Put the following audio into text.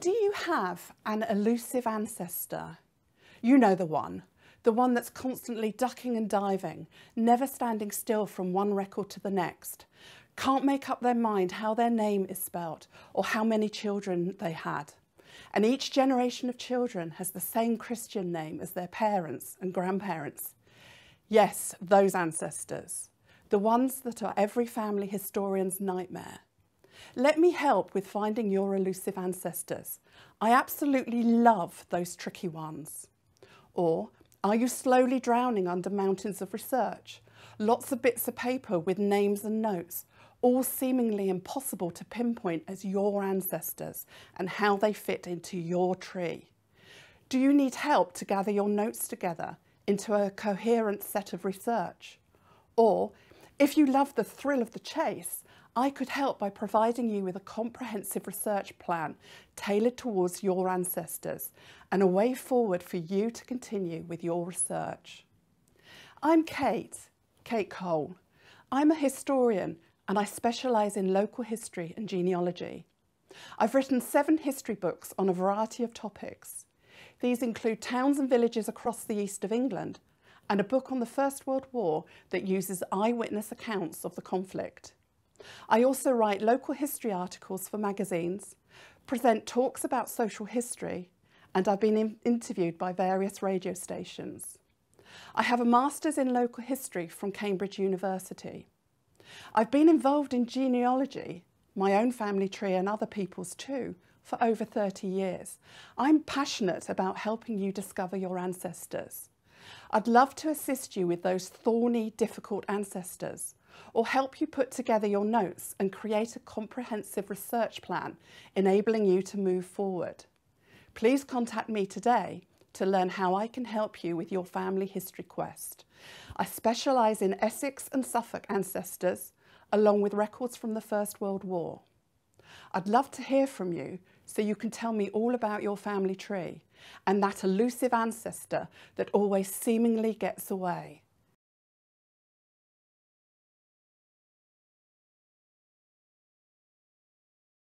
Do you have an elusive ancestor? You know the one, the one that's constantly ducking and diving, never standing still from one record to the next, can't make up their mind how their name is spelt or how many children they had. And each generation of children has the same Christian name as their parents and grandparents. Yes, those ancestors, the ones that are every family historian's nightmare. Let me help with finding your elusive ancestors. I absolutely love those tricky ones. Or, are you slowly drowning under mountains of research? Lots of bits of paper with names and notes, all seemingly impossible to pinpoint as your ancestors and how they fit into your tree. Do you need help to gather your notes together into a coherent set of research? Or, if you love the thrill of the chase, I could help by providing you with a comprehensive research plan tailored towards your ancestors and a way forward for you to continue with your research. I'm Kate, Kate Cole. I'm a historian and I specialise in local history and genealogy. I've written seven history books on a variety of topics. These include towns and villages across the east of England and a book on the First World War that uses eyewitness accounts of the conflict. I also write local history articles for magazines, present talks about social history, and I've been in interviewed by various radio stations. I have a Master's in Local History from Cambridge University. I've been involved in genealogy, my own family tree and other people's too, for over 30 years. I'm passionate about helping you discover your ancestors. I'd love to assist you with those thorny, difficult ancestors or help you put together your notes and create a comprehensive research plan enabling you to move forward. Please contact me today to learn how I can help you with your family history quest. I specialise in Essex and Suffolk ancestors, along with records from the First World War. I'd love to hear from you so you can tell me all about your family tree and that elusive ancestor that always seemingly gets away.